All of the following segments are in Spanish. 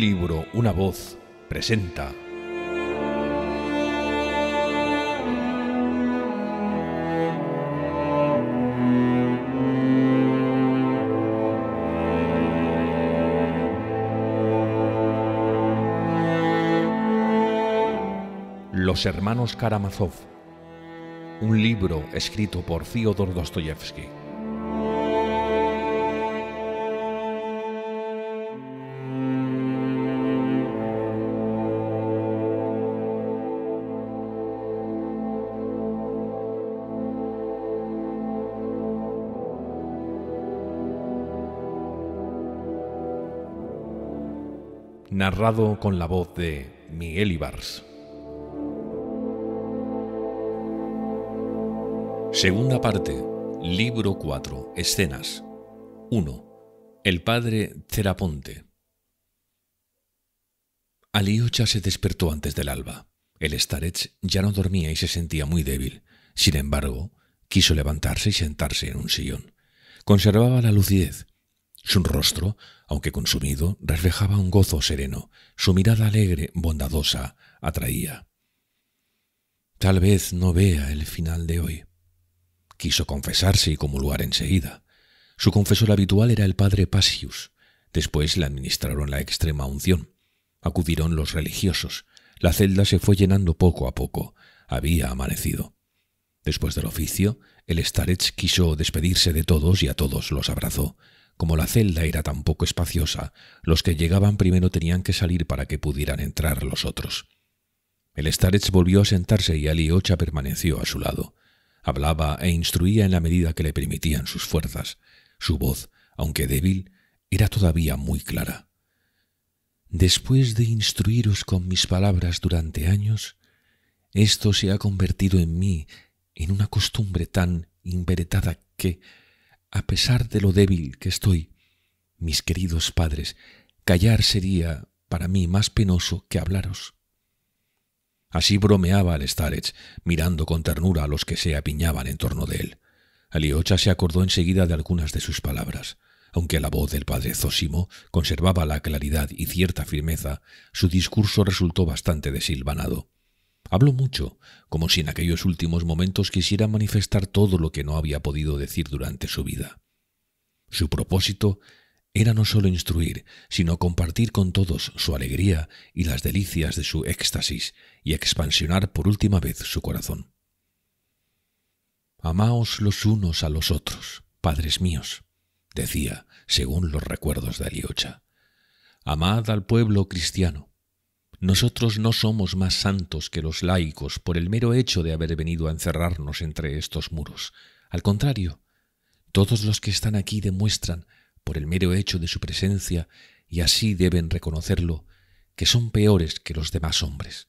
libro Una voz presenta Los hermanos Karamazov, un libro escrito por Fyodor Dostoyevsky. narrado con la voz de Miguel Ibars. Segunda parte, libro 4, escenas. 1. El padre Ceraponte. Aliocha se despertó antes del alba. El Starets ya no dormía y se sentía muy débil. Sin embargo, quiso levantarse y sentarse en un sillón. Conservaba la lucidez, su rostro, aunque consumido, reflejaba un gozo sereno. Su mirada alegre, bondadosa, atraía. Tal vez no vea el final de hoy. Quiso confesarse y comulgar enseguida. Su confesor habitual era el padre Pasius. Después le administraron la extrema unción. Acudieron los religiosos. La celda se fue llenando poco a poco. Había amanecido. Después del oficio, el Starets quiso despedirse de todos y a todos los abrazó. Como la celda era tan poco espaciosa, los que llegaban primero tenían que salir para que pudieran entrar los otros. El Starets volvió a sentarse y Ali Ocha permaneció a su lado. Hablaba e instruía en la medida que le permitían sus fuerzas. Su voz, aunque débil, era todavía muy clara. Después de instruiros con mis palabras durante años, esto se ha convertido en mí en una costumbre tan inveretada que, a pesar de lo débil que estoy, mis queridos padres, callar sería para mí más penoso que hablaros. Así bromeaba el mirando con ternura a los que se apiñaban en torno de él. Aliocha se acordó enseguida de algunas de sus palabras. Aunque la voz del padre Zósimo conservaba la claridad y cierta firmeza, su discurso resultó bastante desilvanado. Habló mucho, como si en aquellos últimos momentos quisiera manifestar todo lo que no había podido decir durante su vida. Su propósito era no solo instruir, sino compartir con todos su alegría y las delicias de su éxtasis y expansionar por última vez su corazón. Amaos los unos a los otros, padres míos, decía, según los recuerdos de Aliocha. Amad al pueblo cristiano, nosotros no somos más santos que los laicos por el mero hecho de haber venido a encerrarnos entre estos muros. Al contrario, todos los que están aquí demuestran, por el mero hecho de su presencia, y así deben reconocerlo, que son peores que los demás hombres.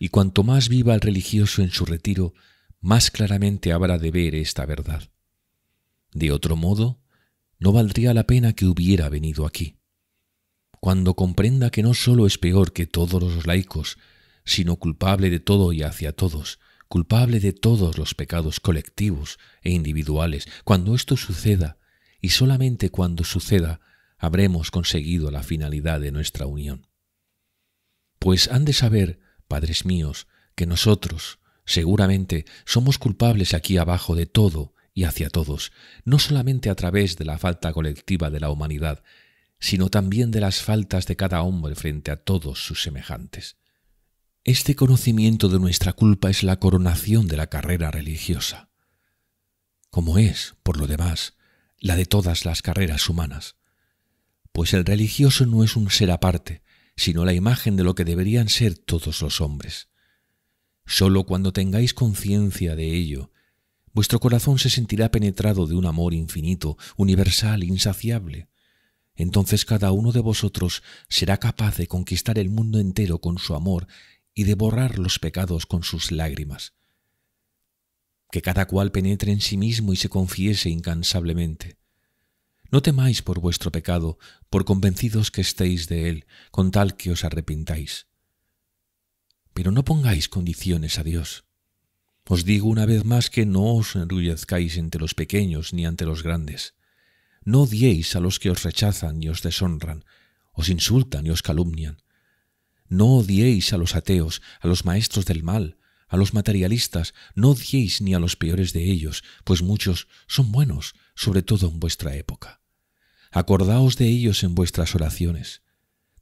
Y cuanto más viva el religioso en su retiro, más claramente habrá de ver esta verdad. De otro modo, no valdría la pena que hubiera venido aquí cuando comprenda que no solo es peor que todos los laicos, sino culpable de todo y hacia todos, culpable de todos los pecados colectivos e individuales, cuando esto suceda, y solamente cuando suceda, habremos conseguido la finalidad de nuestra unión. Pues han de saber, padres míos, que nosotros, seguramente, somos culpables aquí abajo de todo y hacia todos, no solamente a través de la falta colectiva de la humanidad, sino también de las faltas de cada hombre frente a todos sus semejantes. Este conocimiento de nuestra culpa es la coronación de la carrera religiosa, como es, por lo demás, la de todas las carreras humanas, pues el religioso no es un ser aparte, sino la imagen de lo que deberían ser todos los hombres. Solo cuando tengáis conciencia de ello, vuestro corazón se sentirá penetrado de un amor infinito, universal, insaciable, entonces cada uno de vosotros será capaz de conquistar el mundo entero con su amor y de borrar los pecados con sus lágrimas. Que cada cual penetre en sí mismo y se confiese incansablemente. No temáis por vuestro pecado, por convencidos que estéis de él, con tal que os arrepintáis. Pero no pongáis condiciones a Dios. Os digo una vez más que no os enrullezcáis entre los pequeños ni ante los grandes no odiéis a los que os rechazan y os deshonran, os insultan y os calumnian. No odiéis a los ateos, a los maestros del mal, a los materialistas, no odiéis ni a los peores de ellos, pues muchos son buenos, sobre todo en vuestra época. Acordaos de ellos en vuestras oraciones.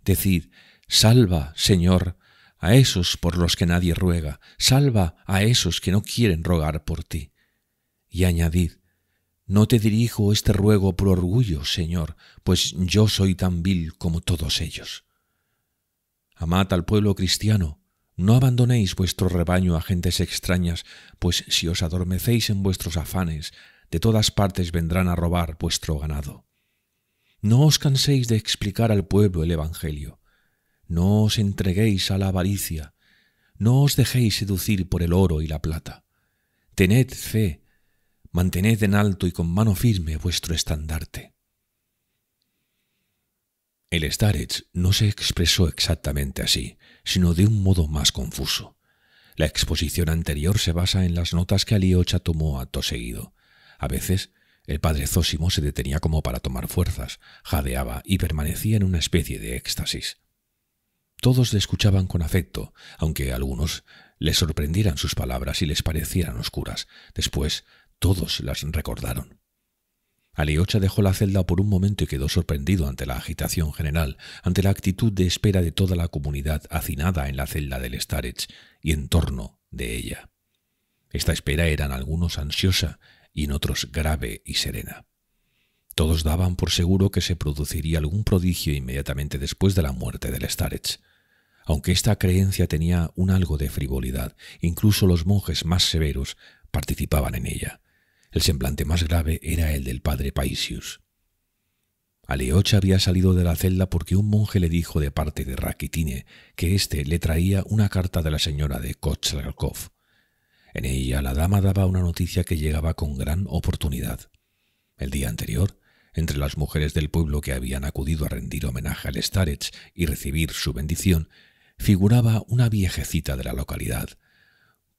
Decid, salva, Señor, a esos por los que nadie ruega, salva a esos que no quieren rogar por ti. Y añadid, no te dirijo este ruego por orgullo, Señor, pues yo soy tan vil como todos ellos. Amad al pueblo cristiano, no abandonéis vuestro rebaño a gentes extrañas, pues si os adormecéis en vuestros afanes, de todas partes vendrán a robar vuestro ganado. No os canséis de explicar al pueblo el Evangelio. No os entreguéis a la avaricia. No os dejéis seducir por el oro y la plata. Tened fe mantened en alto y con mano firme vuestro estandarte. El Starets no se expresó exactamente así, sino de un modo más confuso. La exposición anterior se basa en las notas que Aliocha tomó a seguido. A veces, el padre Zósimo se detenía como para tomar fuerzas, jadeaba y permanecía en una especie de éxtasis. Todos le escuchaban con afecto, aunque algunos les sorprendieran sus palabras y les parecieran oscuras. Después todos las recordaron. Aliocha dejó la celda por un momento y quedó sorprendido ante la agitación general, ante la actitud de espera de toda la comunidad hacinada en la celda del Starets y en torno de ella. Esta espera era en algunos ansiosa y en otros grave y serena. Todos daban por seguro que se produciría algún prodigio inmediatamente después de la muerte del Starets. Aunque esta creencia tenía un algo de frivolidad, incluso los monjes más severos participaban en ella. El semblante más grave era el del padre Paisius. Aleocha había salido de la celda porque un monje le dijo de parte de Rakitine que éste le traía una carta de la señora de Kotchalkov. En ella la dama daba una noticia que llegaba con gran oportunidad. El día anterior, entre las mujeres del pueblo que habían acudido a rendir homenaje al Starets y recibir su bendición, figuraba una viejecita de la localidad,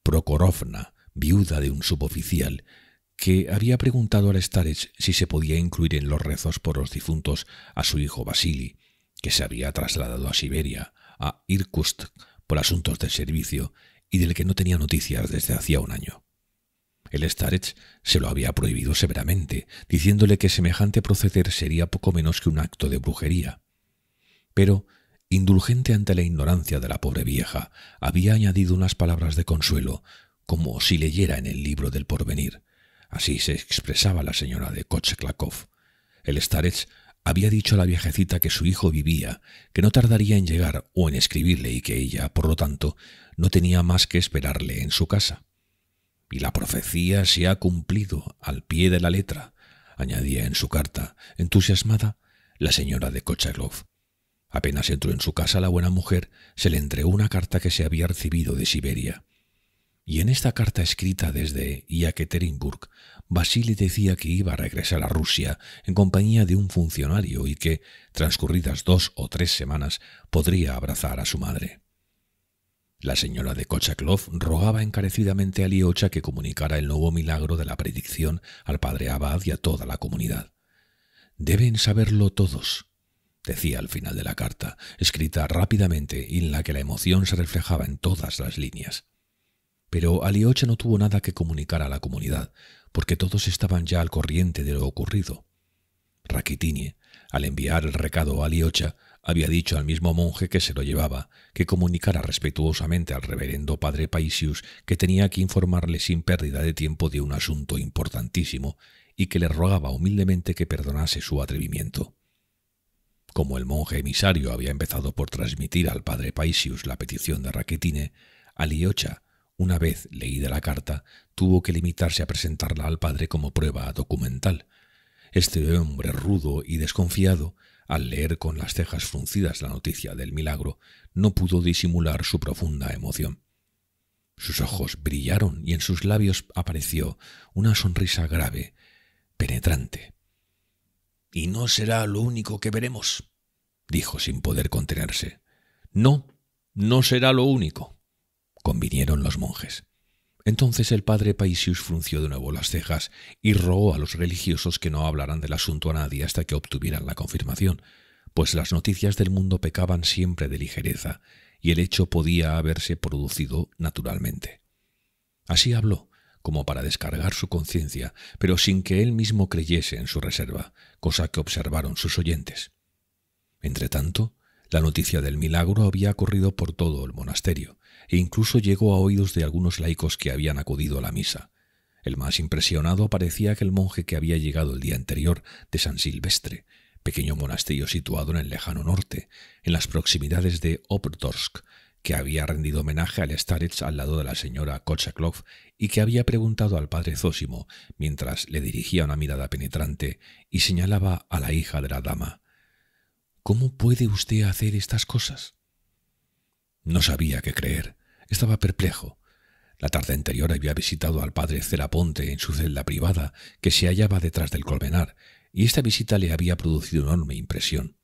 Prokorovna, viuda de un suboficial, que había preguntado al Starech si se podía incluir en los rezos por los difuntos a su hijo Basili, que se había trasladado a Siberia, a Irkutsk, por asuntos de servicio y del que no tenía noticias desde hacía un año. El Starech se lo había prohibido severamente, diciéndole que semejante proceder sería poco menos que un acto de brujería. Pero, indulgente ante la ignorancia de la pobre vieja, había añadido unas palabras de consuelo, como si leyera en el libro del porvenir. Así se expresaba la señora de kochklakov El Starets había dicho a la viejecita que su hijo vivía, que no tardaría en llegar o en escribirle y que ella, por lo tanto, no tenía más que esperarle en su casa. Y la profecía se ha cumplido al pie de la letra, añadía en su carta, entusiasmada, la señora de Kochaglov. Apenas entró en su casa la buena mujer, se le entregó una carta que se había recibido de Siberia. Y en esta carta escrita desde Vasily decía que iba a regresar a Rusia en compañía de un funcionario y que, transcurridas dos o tres semanas, podría abrazar a su madre. La señora de Kochaklov rogaba encarecidamente a Liocha que comunicara el nuevo milagro de la predicción al padre Abad y a toda la comunidad. Deben saberlo todos, decía al final de la carta, escrita rápidamente y en la que la emoción se reflejaba en todas las líneas. Pero Aliocha no tuvo nada que comunicar a la comunidad, porque todos estaban ya al corriente de lo ocurrido. Raquitine, al enviar el recado a Liocha, había dicho al mismo monje que se lo llevaba, que comunicara respetuosamente al reverendo padre Paisius que tenía que informarle sin pérdida de tiempo de un asunto importantísimo y que le rogaba humildemente que perdonase su atrevimiento. Como el monje emisario había empezado por transmitir al padre Paisius la petición de Raquitine, Aliocha, una vez leída la carta, tuvo que limitarse a presentarla al padre como prueba documental. Este hombre rudo y desconfiado, al leer con las cejas fruncidas la noticia del milagro, no pudo disimular su profunda emoción. Sus ojos brillaron y en sus labios apareció una sonrisa grave, penetrante. Y no será lo único que veremos, dijo sin poder contenerse. No, no será lo único convinieron los monjes. Entonces el padre Paisius frunció de nuevo las cejas y rogó a los religiosos que no hablaran del asunto a nadie hasta que obtuvieran la confirmación, pues las noticias del mundo pecaban siempre de ligereza, y el hecho podía haberse producido naturalmente. Así habló, como para descargar su conciencia, pero sin que él mismo creyese en su reserva, cosa que observaron sus oyentes. Entretanto, la noticia del milagro había corrido por todo el monasterio, e incluso llegó a oídos de algunos laicos que habían acudido a la misa. El más impresionado parecía aquel monje que había llegado el día anterior de San Silvestre, pequeño monasterio situado en el lejano norte, en las proximidades de Obdorsk, que había rendido homenaje al Starets al lado de la señora Kochaklov y que había preguntado al padre Zosimo, mientras le dirigía una mirada penetrante y señalaba a la hija de la dama. ¿Cómo puede usted hacer estas cosas? No sabía qué creer. Estaba perplejo. La tarde anterior había visitado al padre Ceraponte en su celda privada, que se hallaba detrás del colmenar, y esta visita le había producido enorme impresión.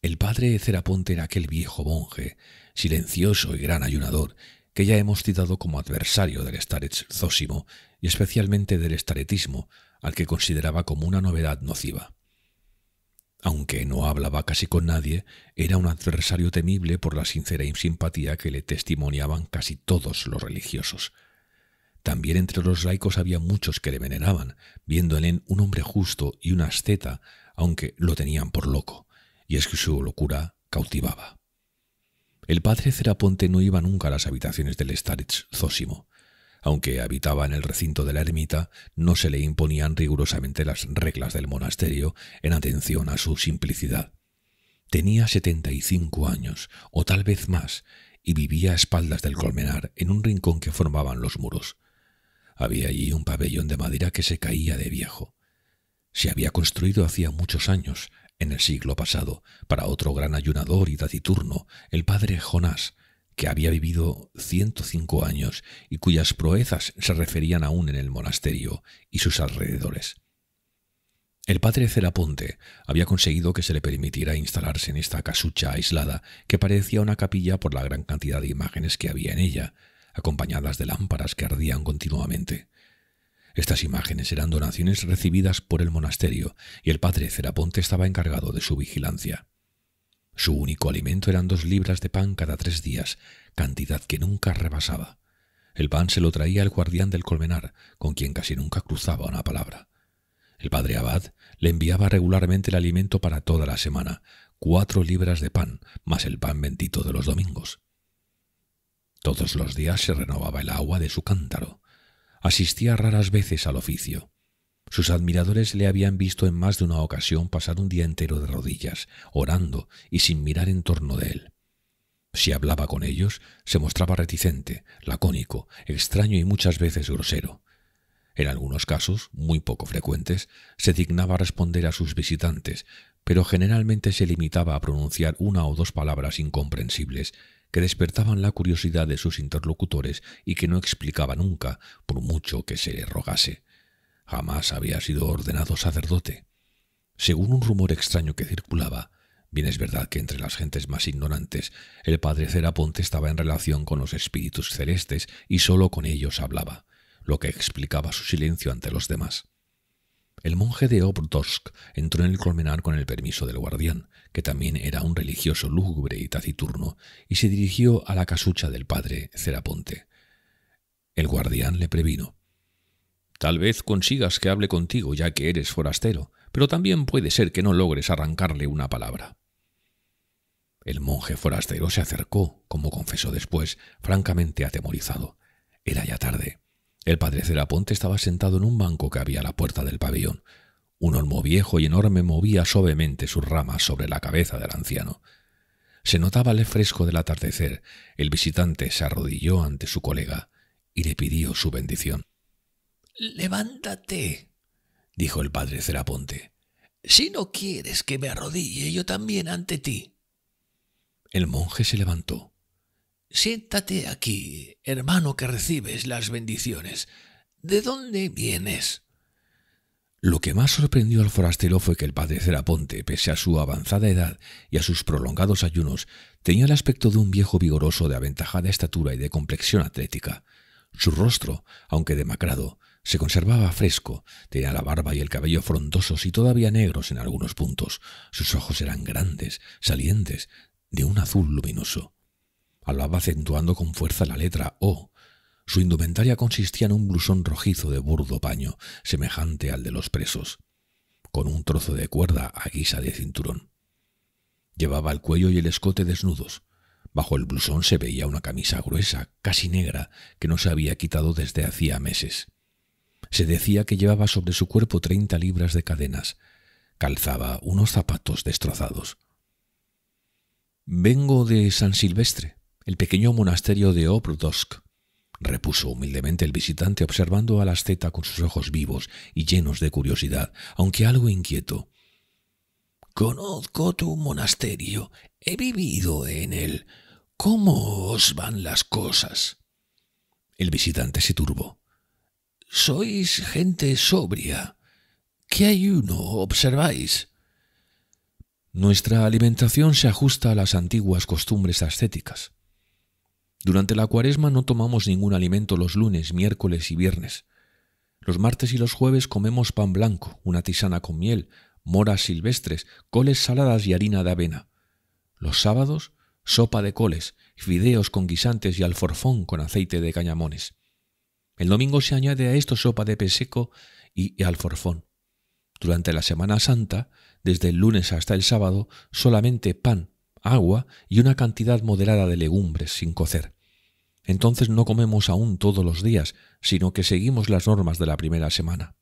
El padre Ceraponte era aquel viejo monje, silencioso y gran ayunador, que ya hemos citado como adversario del Starets y especialmente del estaretismo, al que consideraba como una novedad nociva. Aunque no hablaba casi con nadie, era un adversario temible por la sincera simpatía que le testimoniaban casi todos los religiosos. También entre los laicos había muchos que le veneraban, viendo en él un hombre justo y un asceta, aunque lo tenían por loco, y es que su locura cautivaba. El padre Ceraponte no iba nunca a las habitaciones del Staritz Zósimo aunque habitaba en el recinto de la ermita, no se le imponían rigurosamente las reglas del monasterio en atención a su simplicidad. Tenía setenta y cinco años, o tal vez más, y vivía a espaldas del colmenar, en un rincón que formaban los muros. Había allí un pabellón de madera que se caía de viejo. Se había construido hacía muchos años, en el siglo pasado, para otro gran ayunador y taciturno, el padre Jonás, que había vivido 105 años y cuyas proezas se referían aún en el monasterio y sus alrededores. El padre Ceraponte había conseguido que se le permitiera instalarse en esta casucha aislada que parecía una capilla por la gran cantidad de imágenes que había en ella, acompañadas de lámparas que ardían continuamente. Estas imágenes eran donaciones recibidas por el monasterio y el padre Ceraponte estaba encargado de su vigilancia. Su único alimento eran dos libras de pan cada tres días, cantidad que nunca rebasaba. El pan se lo traía el guardián del colmenar, con quien casi nunca cruzaba una palabra. El padre Abad le enviaba regularmente el alimento para toda la semana, cuatro libras de pan, más el pan bendito de los domingos. Todos los días se renovaba el agua de su cántaro. Asistía raras veces al oficio. Sus admiradores le habían visto en más de una ocasión pasar un día entero de rodillas, orando y sin mirar en torno de él. Si hablaba con ellos, se mostraba reticente, lacónico, extraño y muchas veces grosero. En algunos casos, muy poco frecuentes, se dignaba responder a sus visitantes, pero generalmente se limitaba a pronunciar una o dos palabras incomprensibles que despertaban la curiosidad de sus interlocutores y que no explicaba nunca, por mucho que se le rogase. Jamás había sido ordenado sacerdote. Según un rumor extraño que circulaba, bien es verdad que entre las gentes más ignorantes el padre Ceraponte estaba en relación con los espíritus celestes y sólo con ellos hablaba, lo que explicaba su silencio ante los demás. El monje de Obdorsk entró en el colmenar con el permiso del guardián, que también era un religioso lúgubre y taciturno, y se dirigió a la casucha del padre Ceraponte. El guardián le previno. Tal vez consigas que hable contigo ya que eres forastero, pero también puede ser que no logres arrancarle una palabra. El monje forastero se acercó, como confesó después, francamente atemorizado. Era ya tarde. El padre Ceraponte estaba sentado en un banco que había a la puerta del pabellón. Un olmo viejo y enorme movía suavemente sus ramas sobre la cabeza del anciano. Se notaba el fresco del atardecer. El visitante se arrodilló ante su colega y le pidió su bendición. Levántate, dijo el padre Ceraponte. Si no quieres que me arrodille yo también ante ti. El monje se levantó. Siéntate aquí, hermano que recibes las bendiciones. ¿De dónde vienes? Lo que más sorprendió al forastero fue que el padre Ceraponte, pese a su avanzada edad y a sus prolongados ayunos, tenía el aspecto de un viejo vigoroso de aventajada estatura y de complexión atlética. Su rostro, aunque demacrado, se conservaba fresco, tenía la barba y el cabello frondosos y todavía negros en algunos puntos. Sus ojos eran grandes, salientes, de un azul luminoso. Hablaba acentuando con fuerza la letra O. Su indumentaria consistía en un blusón rojizo de burdo paño, semejante al de los presos, con un trozo de cuerda a guisa de cinturón. Llevaba el cuello y el escote desnudos. Bajo el blusón se veía una camisa gruesa, casi negra, que no se había quitado desde hacía meses. Se decía que llevaba sobre su cuerpo treinta libras de cadenas. Calzaba unos zapatos destrozados. Vengo de San Silvestre, el pequeño monasterio de Oprotosk, repuso humildemente el visitante observando a la asceta con sus ojos vivos y llenos de curiosidad, aunque algo inquieto. Conozco tu monasterio, he vivido en él. ¿Cómo os van las cosas? El visitante se turbó. Sois gente sobria. ¿Qué ayuno observáis? Nuestra alimentación se ajusta a las antiguas costumbres ascéticas. Durante la cuaresma no tomamos ningún alimento los lunes, miércoles y viernes. Los martes y los jueves comemos pan blanco, una tisana con miel, moras silvestres, coles saladas y harina de avena. Los sábados, sopa de coles, fideos con guisantes y alforfón con aceite de cañamones. El domingo se añade a esto sopa de peseco y alforfón. Durante la Semana Santa, desde el lunes hasta el sábado, solamente pan, agua y una cantidad moderada de legumbres sin cocer. Entonces no comemos aún todos los días, sino que seguimos las normas de la primera semana.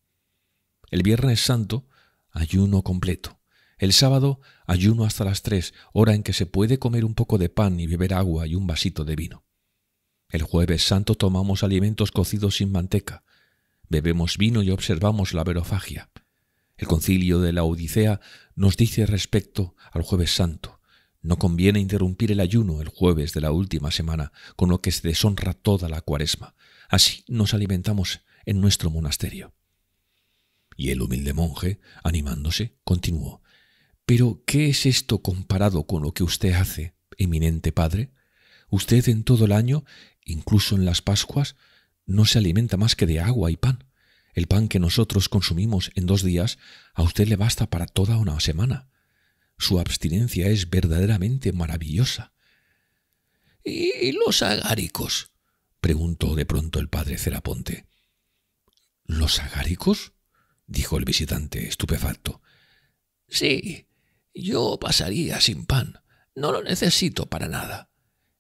El Viernes Santo, ayuno completo. El sábado, ayuno hasta las tres, hora en que se puede comer un poco de pan y beber agua y un vasito de vino. El jueves santo tomamos alimentos cocidos sin manteca, bebemos vino y observamos la verofagia. El concilio de la Odisea nos dice respecto al jueves santo. No conviene interrumpir el ayuno el jueves de la última semana, con lo que se deshonra toda la cuaresma. Así nos alimentamos en nuestro monasterio. Y el humilde monje, animándose, continuó. Pero, ¿qué es esto comparado con lo que usted hace, eminente padre? Usted en todo el año incluso en las Pascuas, no se alimenta más que de agua y pan. El pan que nosotros consumimos en dos días, a usted le basta para toda una semana. Su abstinencia es verdaderamente maravillosa. ¿Y los agáricos? preguntó de pronto el padre Ceraponte. ¿Los agáricos? dijo el visitante, estupefacto. Sí, yo pasaría sin pan. No lo necesito para nada.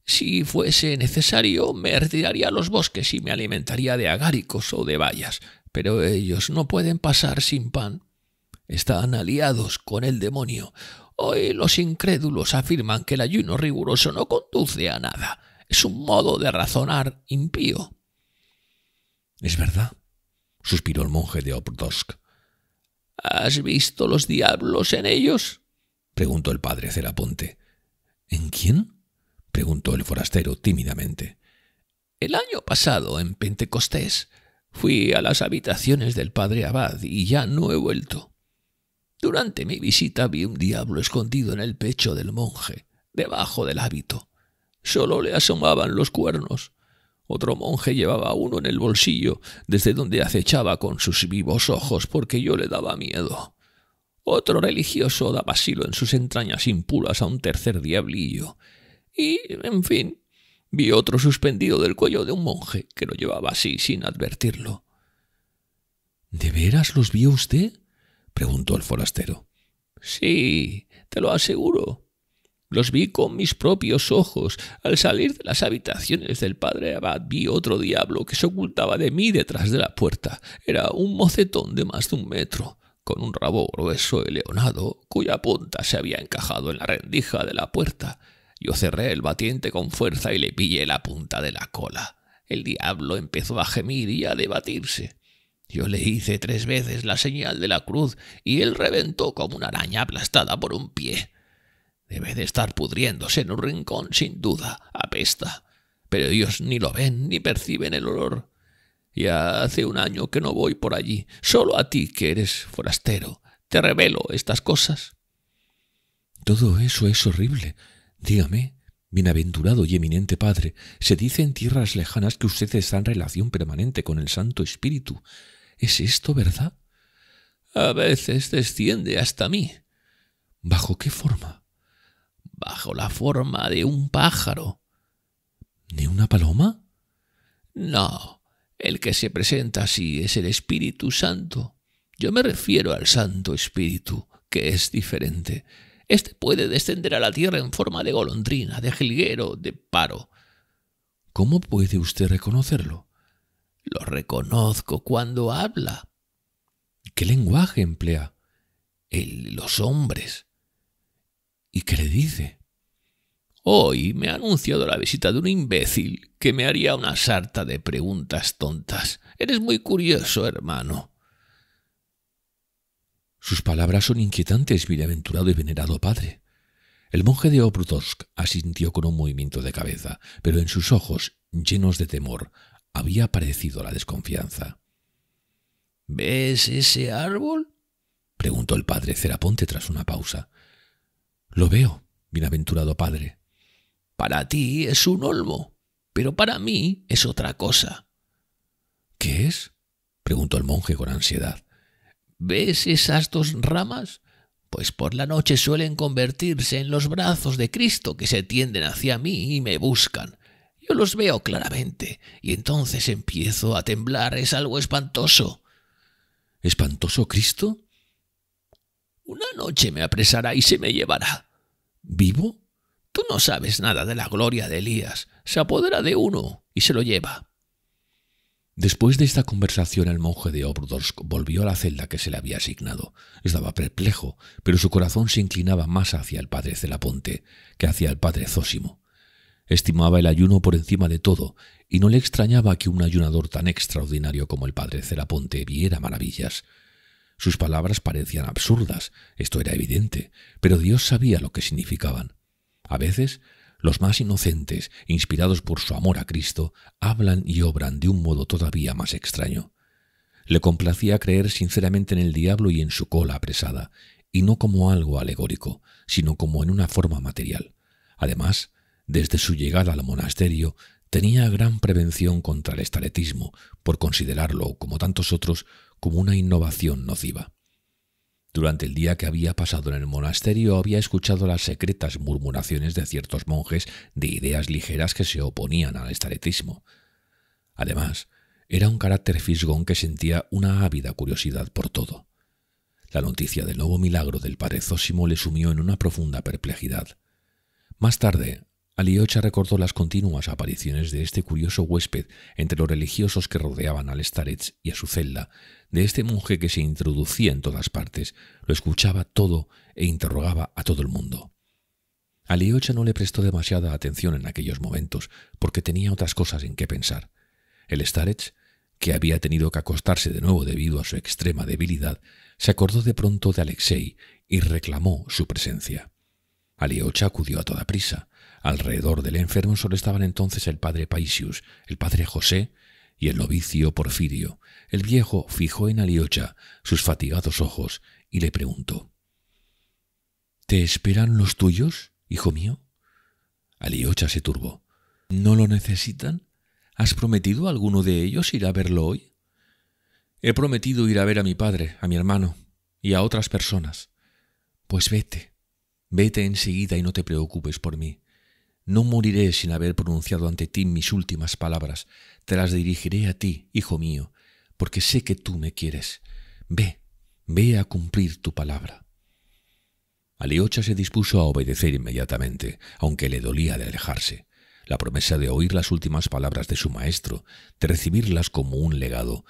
Si fuese necesario, me retiraría a los bosques y me alimentaría de agáricos o de bayas, pero ellos no pueden pasar sin pan. Están aliados con el demonio. Hoy los incrédulos afirman que el ayuno riguroso no conduce a nada. Es un modo de razonar impío. Es verdad, suspiró el monje de Obdosk. ¿Has visto los diablos en ellos? preguntó el padre Ceraponte. ¿En quién? preguntó el forastero tímidamente. El año pasado, en Pentecostés, fui a las habitaciones del padre Abad y ya no he vuelto. Durante mi visita vi un diablo escondido en el pecho del monje, debajo del hábito. Solo le asomaban los cuernos. Otro monje llevaba uno en el bolsillo, desde donde acechaba con sus vivos ojos porque yo le daba miedo. Otro religioso daba asilo en sus entrañas impuras a un tercer diablillo, y, en fin, vi otro suspendido del cuello de un monje que lo llevaba así sin advertirlo. ¿De veras los vio usted? preguntó el forastero. Sí, te lo aseguro. Los vi con mis propios ojos. Al salir de las habitaciones del padre Abad vi otro diablo que se ocultaba de mí detrás de la puerta. Era un mocetón de más de un metro, con un rabo grueso y leonado, cuya punta se había encajado en la rendija de la puerta. Yo cerré el batiente con fuerza y le pillé la punta de la cola. El diablo empezó a gemir y a debatirse. Yo le hice tres veces la señal de la cruz y él reventó como una araña aplastada por un pie. Debe de estar pudriéndose en un rincón, sin duda, apesta. Pero ellos ni lo ven ni perciben el olor. Ya hace un año que no voy por allí. Solo a ti, que eres forastero, te revelo estas cosas. Todo eso es horrible, Dígame, bienaventurado y eminente Padre, se dice en tierras lejanas que usted está en relación permanente con el Santo Espíritu. ¿Es esto verdad? A veces desciende hasta mí. ¿Bajo qué forma? Bajo la forma de un pájaro. ¿De una paloma? No, el que se presenta así es el Espíritu Santo. Yo me refiero al Santo Espíritu, que es diferente. Este puede descender a la tierra en forma de golondrina, de jilguero, de paro. ¿Cómo puede usted reconocerlo? Lo reconozco cuando habla. ¿Qué lenguaje emplea? El, los hombres. ¿Y qué le dice? Hoy me ha anunciado la visita de un imbécil que me haría una sarta de preguntas tontas. Eres muy curioso, hermano. Sus palabras son inquietantes, bienaventurado y venerado Padre. El monje de Obrutosk asintió con un movimiento de cabeza, pero en sus ojos, llenos de temor, había aparecido la desconfianza. ¿Ves ese árbol? preguntó el padre Ceraponte tras una pausa. Lo veo, bienaventurado padre. Para ti es un olmo, pero para mí es otra cosa. ¿Qué es? preguntó el monje con ansiedad. ¿Ves esas dos ramas? Pues por la noche suelen convertirse en los brazos de Cristo que se tienden hacia mí y me buscan. Yo los veo claramente, y entonces empiezo a temblar. Es algo espantoso. ¿Espantoso Cristo? Una noche me apresará y se me llevará. ¿Vivo? Tú no sabes nada de la gloria de Elías. Se apodera de uno y se lo lleva. Después de esta conversación el monje de Obdorsk volvió a la celda que se le había asignado. Estaba perplejo, pero su corazón se inclinaba más hacia el padre Celaponte que hacia el padre Zósimo. Estimaba el ayuno por encima de todo, y no le extrañaba que un ayunador tan extraordinario como el padre Celaponte viera maravillas. Sus palabras parecían absurdas, esto era evidente, pero Dios sabía lo que significaban. A veces los más inocentes, inspirados por su amor a Cristo, hablan y obran de un modo todavía más extraño. Le complacía creer sinceramente en el diablo y en su cola apresada, y no como algo alegórico, sino como en una forma material. Además, desde su llegada al monasterio, tenía gran prevención contra el estaletismo, por considerarlo, como tantos otros, como una innovación nociva. Durante el día que había pasado en el monasterio había escuchado las secretas murmuraciones de ciertos monjes de ideas ligeras que se oponían al estaretismo. Además, era un carácter fisgón que sentía una ávida curiosidad por todo. La noticia del nuevo milagro del padre le sumió en una profunda perplejidad. Más tarde, Aliocha recordó las continuas apariciones de este curioso huésped entre los religiosos que rodeaban al Starets y a su celda, de este monje que se introducía en todas partes, lo escuchaba todo e interrogaba a todo el mundo. Aliocha no le prestó demasiada atención en aquellos momentos, porque tenía otras cosas en que pensar. El Starets, que había tenido que acostarse de nuevo debido a su extrema debilidad, se acordó de pronto de Alexei y reclamó su presencia. Aliocha acudió a toda prisa. Alrededor del enfermo solo estaban entonces el padre Paisius, el padre José y el novicio Porfirio. El viejo fijó en Aliocha sus fatigados ojos y le preguntó ¿Te esperan los tuyos, hijo mío? Aliocha se turbó. ¿No lo necesitan? ¿Has prometido a alguno de ellos ir a verlo hoy? He prometido ir a ver a mi padre, a mi hermano y a otras personas. Pues vete, vete enseguida y no te preocupes por mí. No moriré sin haber pronunciado ante ti mis últimas palabras. Te las dirigiré a ti, hijo mío, porque sé que tú me quieres. Ve, ve a cumplir tu palabra. Aliocha se dispuso a obedecer inmediatamente, aunque le dolía de alejarse. La promesa de oír las últimas palabras de su maestro, de recibirlas como un legado,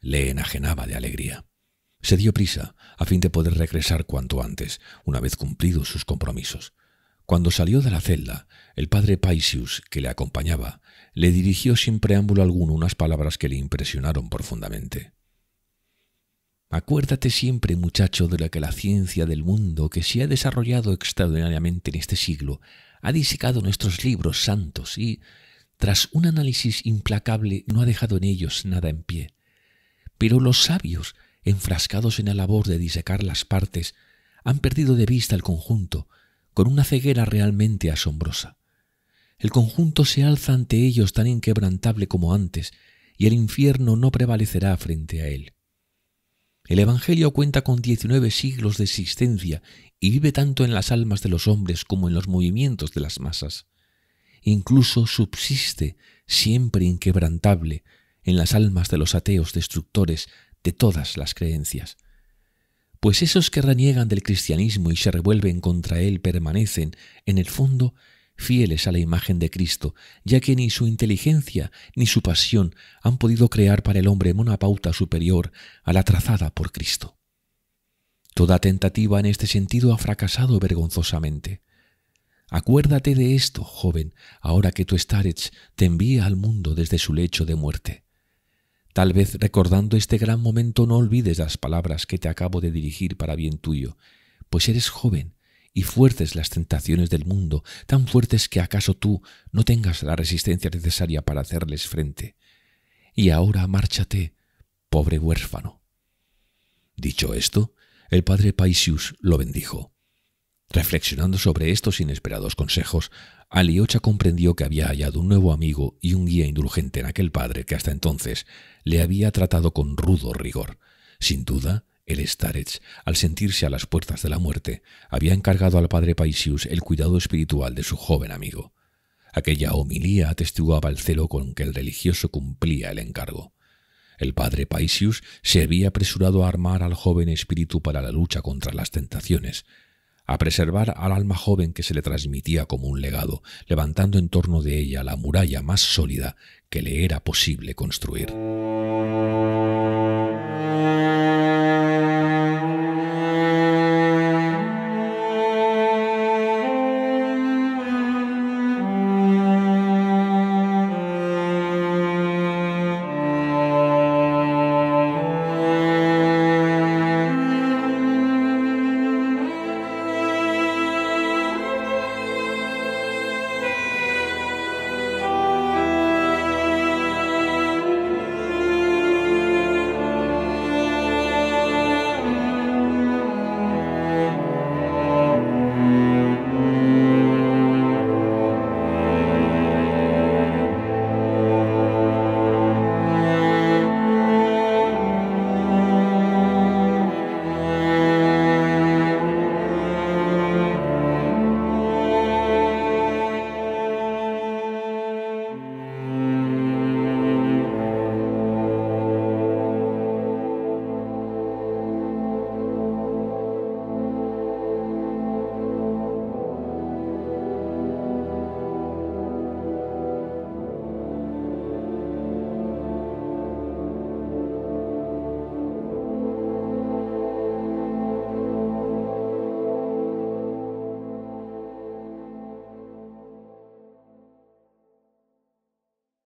le enajenaba de alegría. Se dio prisa, a fin de poder regresar cuanto antes, una vez cumplidos sus compromisos. Cuando salió de la celda, el padre Paisius, que le acompañaba, le dirigió sin preámbulo alguno unas palabras que le impresionaron profundamente. Acuérdate siempre, muchacho, de lo que la ciencia del mundo, que se ha desarrollado extraordinariamente en este siglo, ha disecado nuestros libros santos y, tras un análisis implacable, no ha dejado en ellos nada en pie. Pero los sabios, enfrascados en la labor de disecar las partes, han perdido de vista el conjunto, con una ceguera realmente asombrosa. El conjunto se alza ante ellos tan inquebrantable como antes, y el infierno no prevalecerá frente a él. El Evangelio cuenta con 19 siglos de existencia y vive tanto en las almas de los hombres como en los movimientos de las masas. Incluso subsiste, siempre inquebrantable, en las almas de los ateos destructores de todas las creencias pues esos que reniegan del cristianismo y se revuelven contra él permanecen, en el fondo, fieles a la imagen de Cristo, ya que ni su inteligencia ni su pasión han podido crear para el hombre una pauta superior a la trazada por Cristo. Toda tentativa en este sentido ha fracasado vergonzosamente. Acuérdate de esto, joven, ahora que tu Starets te envía al mundo desde su lecho de muerte. Tal vez recordando este gran momento no olvides las palabras que te acabo de dirigir para bien tuyo, pues eres joven y fuertes las tentaciones del mundo, tan fuertes que acaso tú no tengas la resistencia necesaria para hacerles frente. Y ahora márchate, pobre huérfano. Dicho esto, el padre Paisius lo bendijo. Reflexionando sobre estos inesperados consejos, Aliocha comprendió que había hallado un nuevo amigo y un guía indulgente en aquel padre que hasta entonces le había tratado con rudo rigor. Sin duda, el Starets, al sentirse a las puertas de la muerte, había encargado al padre Paisius el cuidado espiritual de su joven amigo. Aquella homilía atestiguaba el celo con que el religioso cumplía el encargo. El padre Paisius se había apresurado a armar al joven espíritu para la lucha contra las tentaciones, a preservar al alma joven que se le transmitía como un legado, levantando en torno de ella la muralla más sólida que le era posible construir.